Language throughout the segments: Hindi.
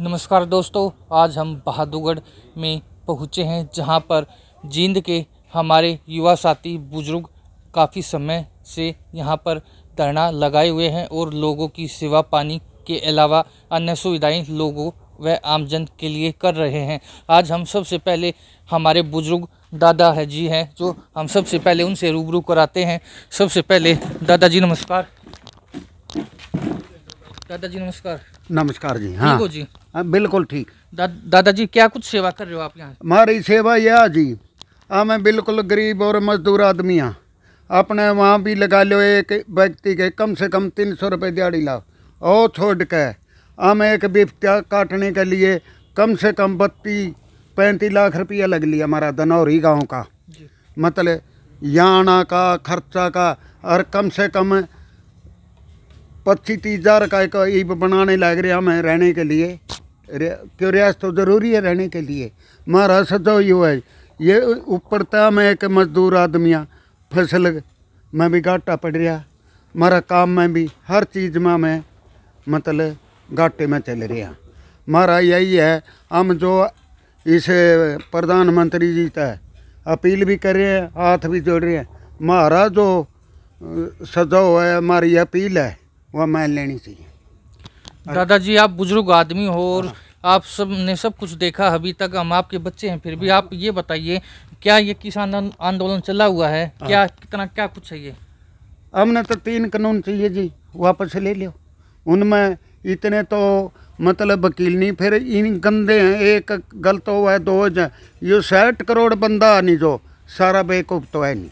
नमस्कार दोस्तों आज हम बहादुरगढ़ में पहुँचे हैं जहाँ पर जींद के हमारे युवा साथी बुजुर्ग काफ़ी समय से यहाँ पर धरना लगाए हुए हैं और लोगों की सेवा पानी के अलावा अन्य सुविधाएं लोगों व आमजन के लिए कर रहे हैं आज हम सबसे पहले हमारे बुजुर्ग दादा है जी हैं जो हम सबसे पहले उनसे रूबरू कराते हैं सबसे पहले दादाजी नमस्कार दादाजी नमस्कार नमस्कार जी हाँ जी हाँ बिल्कुल ठीक दा, दादाजी क्या कुछ सेवा कर रहे हो आप यहाँ हमारी सेवा यह जी हाँ मैं बिल्कुल गरीब और मजदूर आदमी हाँ अपने वहाँ भी लगा लो एक व्यक्ति के कम से कम तीन सौ रुपये दिहाड़ी लाओ और छोड़ के हम एक बिफ्तिया काटने के लिए कम से कम बत्तीस पैंतीस लाख रुपया लग लिया हमारा धनौरी गांव का मतलब यहाँ का खर्चा का और कम से कम पच्चीस तीस हजार का एक बनाने लग रहा मैं रहने के लिए क्यों रियाज तो ज़रूरी है रहने के लिए महाराज तो यो है ये ऊपर था मैं एक मजदूर आदमी हाँ फसल मैं भी घाटा पड़ रहा मारा काम में भी हर चीज़ में मैं मतलब घाटे में चल रहा मारा यही है हम जो इस प्रधानमंत्री जी का अपील भी कर रहे हैं हाथ भी जोड़ रहे हैं महाराज जो सजा है हमारी अपील है वह मैं लेनी चाहिए दादाजी आप बुजुर्ग आदमी हो और हाँ। आप सब ने सब कुछ देखा अभी तक हम आपके बच्चे हैं फिर भी हाँ। आप ये बताइए क्या ये किसान आंदोलन चला हुआ है हाँ। क्या कितना क्या कुछ है ये हमने तो तीन कानून चाहिए जी वापस ले लो उनमें इतने तो मतलब वकील नहीं फिर इन गंदे हैं एक गलत हुआ है दो है ये साठ करोड़ बंदा नहीं जो सारा बेकूफ तो है नहीं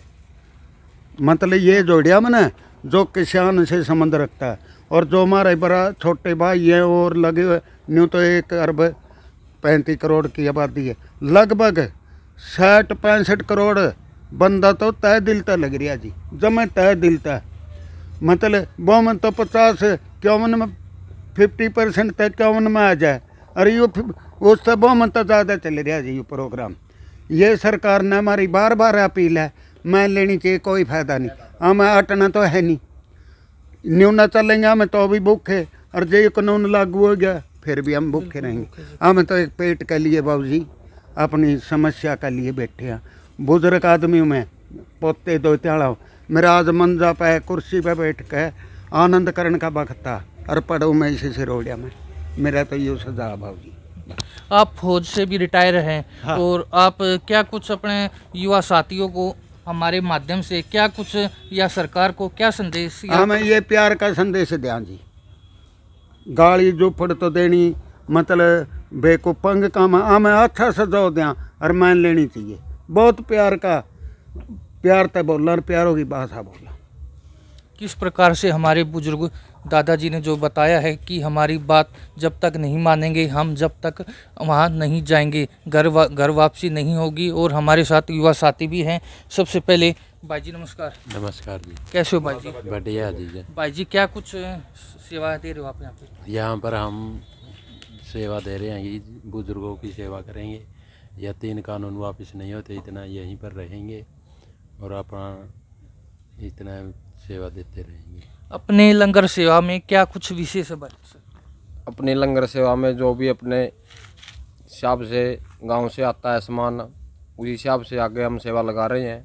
मतलब ये जोड़िया मैंने जो किसान से संबंध रखता है और जो हमारे बड़ा छोटे भाई हैं और लगे न्यू तो एक अरब पैंतीस करोड़ की आबादी है लगभग साठ पैंसठ करोड़ बंदा तो तय दिलता लग रहा जी जमे तय दिलता मतलब वो तो पचास क्यावन में फिफ्टी परसेंट तक क्यावन में आ जाए अरे यू उससे बहुमत तो ज़्यादा चल रहा जी ये प्रोग्राम ये सरकार ने हमारी बार बार अपील है मैं लेनी चाहिए कोई फ़ायदा नहीं हमें हाँ, हटना तो है नहीं न्यूना चलेंगे हमें हाँ, तो भी भूखे और जो ये कानून लागू हो गया फिर भी हम भूखे रहेंगे हम हाँ, तो एक पेट के लिए बाबू जी अपनी समस्या के लिए बैठे हैं बुजुर्ग आदमी में पोते दो त्याला मेरा आज मंजा पे कुर्सी पे बैठ के आनंद करण का वक्त था और पढ़ो मैं इसी से रोड़िया में मेरा तो यू सजा बाबू जी आप फौज से भी रिटायर हैं हाँ। और आप क्या कुछ अपने युवा साथियों को हमारे माध्यम से क्या कुछ या सरकार को क्या संदेश हमें हाँ, ये प्यार का संदेश दिया जी गाली जुफड़ तो देनी मतलब बेको पंग काम हमें हाँ, अच्छा सजाओ दिया और मान लेनी चाहिए बहुत प्यार का प्यार तो बोलना और प्यारों की भाषा बोलना किस प्रकार से हमारे बुजुर्ग दादाजी ने जो बताया है कि हमारी बात जब तक नहीं मानेंगे हम जब तक वहाँ नहीं जाएंगे घर वा, घर वापसी नहीं होगी और हमारे साथ युवा साथी भी हैं सबसे पहले भाई जी नमस्कार नमस्कार जी कैसे हो भाई जी बढ़िया जी भाई जी क्या कुछ सेवा दे रहे हो आप यहाँ पे यहाँ पर हम सेवा दे रहे हैं बुज़ुर्गों की सेवा करेंगे या तीन कानून वापस नहीं होते इतना यहीं पर रहेंगे और अपना इतना सेवा देते रहेंगे अपने लंगर सेवा में क्या कुछ विशेष बात अपने लंगर सेवा में जो भी अपने हिसाब से गांव से आता है सामान उसी हिसाब से आगे हम सेवा लगा रहे हैं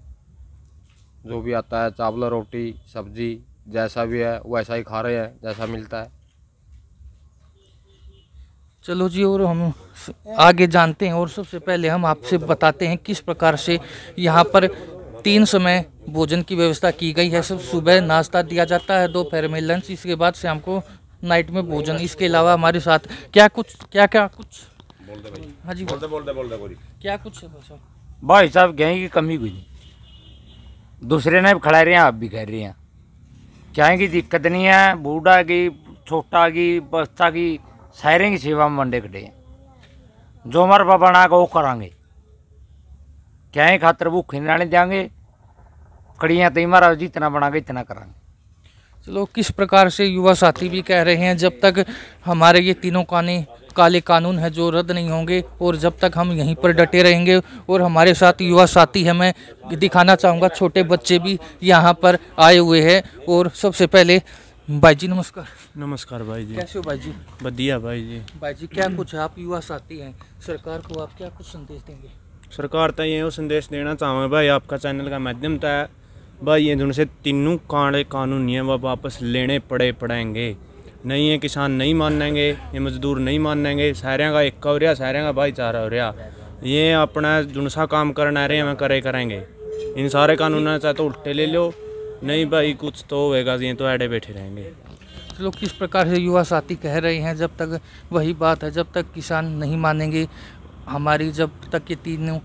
जो भी आता है चावल रोटी सब्जी जैसा भी है वैसा ही खा रहे हैं जैसा मिलता है चलो जी और हम आगे जानते हैं और सबसे पहले हम आपसे बताते हैं किस प्रकार से यहाँ पर तीन समय भोजन की व्यवस्था की गई है सब सुबह नाश्ता दिया जाता है दोपहर में लंच इसके बाद शाम को नाइट में भोजन इसके अलावा हमारे साथ क्या कुछ क्या क्या कुछ बोल दे भाई हाँ जी बोल दे बोल दे बोल दे क्या कुछ है भाई साहब गए की कमी हुई दूसरे ने खड़ा रहे हैं आप भी कह रहे हैं है की दिक्कत नहीं है बूढ़ा की छोटा की बस्ता की सारे की सेवा में मंडे खड़े हैं जो हमारे बाबा ना वो करांगे क्या खातर भूखे खिलाने देंगे हैं तो महाराज जितना बनाएंगे इतना कराएंगे चलो किस प्रकार से युवा साथी भी कह रहे हैं जब तक हमारे ये तीनों काने काले कानून है जो रद्द नहीं होंगे और जब तक हम यहीं पर डटे रहेंगे और हमारे साथ युवा साथी है मैं दिखाना चाहूँगा छोटे बच्चे भी यहाँ पर आए हुए हैं और सबसे पहले भाई जी नमस्कार नमस्कार भाई जी कैसे हो भाई जी बढ़िया भाई जी भाई जी क्या कुछ आप युवा साथी हैं सरकार को आप क्या कुछ संदेश देंगे सरकार तो ये संदेश देना चाहूँगा भाई आपका चैनल का माध्यम था तो भाई ये से तीनों काड़े कानून हैं वह वापस लेने पड़े पड़ेंगे नहीं है किसान नहीं मानेंगे ये मजदूर नहीं मानेंगे सारे का एक हो रहा सारे का भाईचारा हो रहा ये अपना जुनसा काम करना रहे हमें करे करेंगे इन सारे कानून चाहे तो उल्टे ले लो नहीं भाई कुछ तो होगा ये तो ऐडे बैठे रहेंगे लोग किस प्रकार से युवा साथी कह रहे हैं जब तक वही बात है जब तक किसान नहीं मानेंगे हमारी जब तक ये तीनों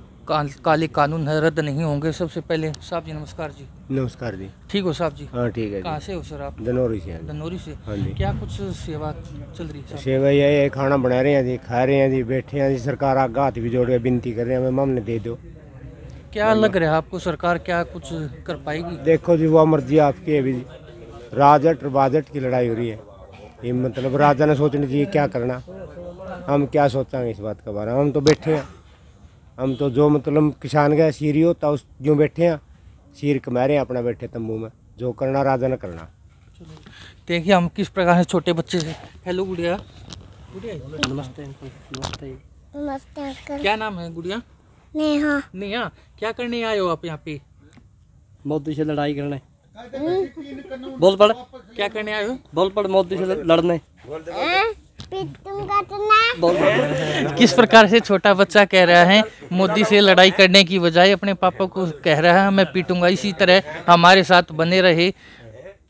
काले कानून है रद्द नहीं होंगे सबसे पहले साहब जी नमस्कार जी नमस्कार जी ठीक हो साहब जी हाँ ठीक है कहाँ से हो सर आप धनोरी से धनोरी से हाँ जी क्या कुछ सेवा चल रही है सेवा यही है खाना बना रहे हैं जी खा रहे हैं जी बैठे हैं जी सरकार आगे हाथ भी जोड़ के विनती कर रहे हैं मम ने दे दो क्या हाँ लग रहा है आपको सरकार क्या कुछ कर पाएगी देखो जी वो मर्जी आपकी अभी जी राजट और बाजट की लड़ाई हो रही है ये मतलब राजा ने सोचना चाहिए क्या करना हम क्या सोचेंगे इस बात के बारे में हम तो बैठे हैं हम तो जो मतलब किसान का सीर ही होता उस जो बैठे हैं सीर कमा रहे हैं अपना बैठे तंबू में जो करना राजा ने करना देखिए हम किस प्रकार से छोटे बच्चे से हेलो गुड़िया गुड़िया नमस्ते नमस्ते नमस्ते क्या नाम है गुड़िया नेहा नेहा क्या करने आए हो आप यहाँ पे मोदी से लड़ाई करने हम्म। बोल पढ़ क्या करने आए हो बोल पढ़ मोदी से लड़ने तो किस प्रकार से छोटा बच्चा कह रहा है मोदी से लड़ाई करने की बजाय अपने पापा को कह रहा है मैं पीटूंगा इसी तरह हमारे साथ बने रहे